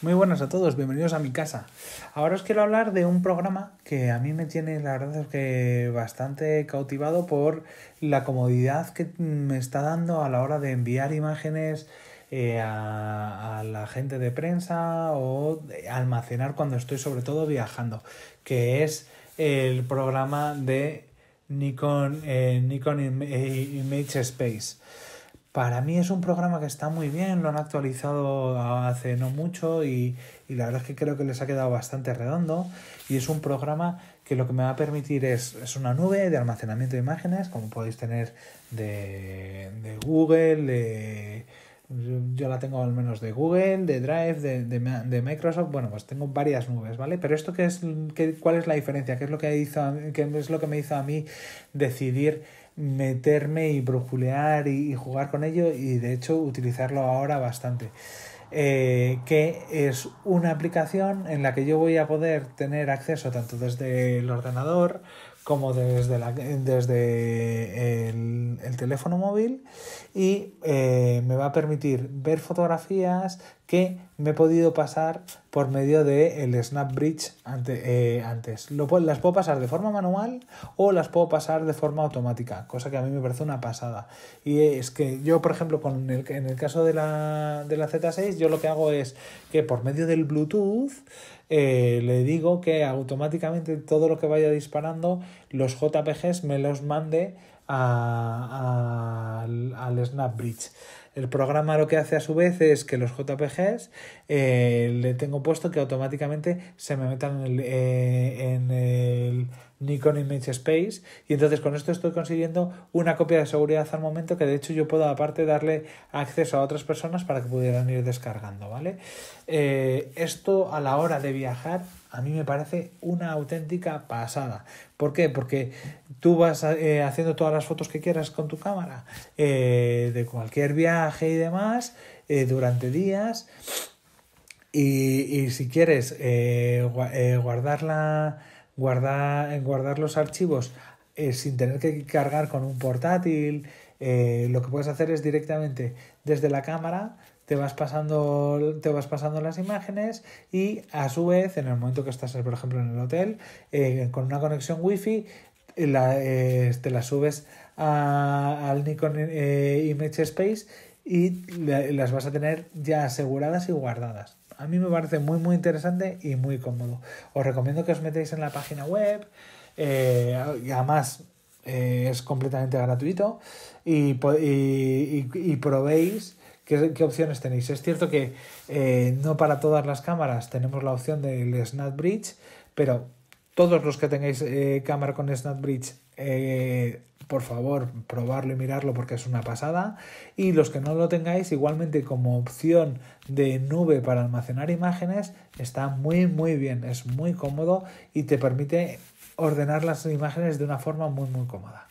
Muy buenas a todos, bienvenidos a mi casa. Ahora os quiero hablar de un programa que a mí me tiene, la verdad es que bastante cautivado por la comodidad que me está dando a la hora de enviar imágenes eh, a, la gente de prensa o almacenar cuando estoy sobre todo viajando, que es el programa de Nikon, eh, Nikon eh, Image Space. Para mí es un programa que está muy bien, lo han actualizado hace no mucho y, la verdad es que creo que les ha quedado bastante redondo y es un programa que lo que me va a permitir es, una nube de almacenamiento de imágenes, como podéis tener de, Google, de, yo la tengo al menos de Google, de Drive, de, Microsoft, bueno, pues tengo varias nubes, ¿vale? Pero esto es, qué, cuál es la diferencia, qué es lo que hizo, qué es lo que me hizo a mí decidir meterme y broculear y, jugar con ello y de hecho utilizarlo ahora bastante. Eh, que es una aplicación en la que yo voy a poder tener acceso tanto desde el ordenador como desde, la, desde el, teléfono móvil y eh, me va a permitir ver fotografías, que me he podido pasar por medio del de snap bridge eh, antes. Lo, las puedo pasar de forma manual o las puedo pasar de forma automática, cosa que a mí me parece una pasada. Y es que yo, por ejemplo, con en el caso de la, Z6, yo lo que hago es que por medio del Bluetooth eh, le digo que automáticamente todo lo que vaya disparando, los JPGs me los mande al Snap al El programa lo que hace a su vez es que los JPGs eh, le tengo puesto que automáticamente se me metan eh, en el, Nikon Image Space y entonces con esto estoy consiguiendo una copia de seguridad al momento que de hecho yo puedo aparte darle acceso a otras personas para que pudieran ir descargando, ¿vale? Eh, esto a la hora de viajar a mí me parece una auténtica pasada. ¿Por qué? Porque tú vas eh, haciendo todas las fotos que quieras con tu cámara eh, de cualquier viaje y demás eh, durante días. Y, si quieres guardar, guardar los archivos sin tener que cargar con un portátil, lo que puedes hacer es directamente desde la cámara te vas pasando, te vas pasando las imágenes y a su vez, en el momento que estás, por ejemplo, en el hotel, eh, con una conexión wifi, la, eh, te las subes al Nikon eh, Image Space y las vas a tener ya aseguradas y guardadas. A mí me parece muy muy interesante y muy cómodo. Os recomiendo que os metéis en la página web. además es completamente gratuito. y probéis ¿Qué, opciones tenéis? Es cierto que eh, no para todas las cámaras tenemos la opción del Snap Bridge, pero todos los que tengáis eh, cámara con Snap Bridge, eh, por favor, probarlo y mirarlo porque es una pasada. Y los que no lo tengáis, igualmente como opción de nube para almacenar imágenes, está muy, muy bien. Es muy cómodo y te permite ordenar las imágenes de una forma muy, muy cómoda.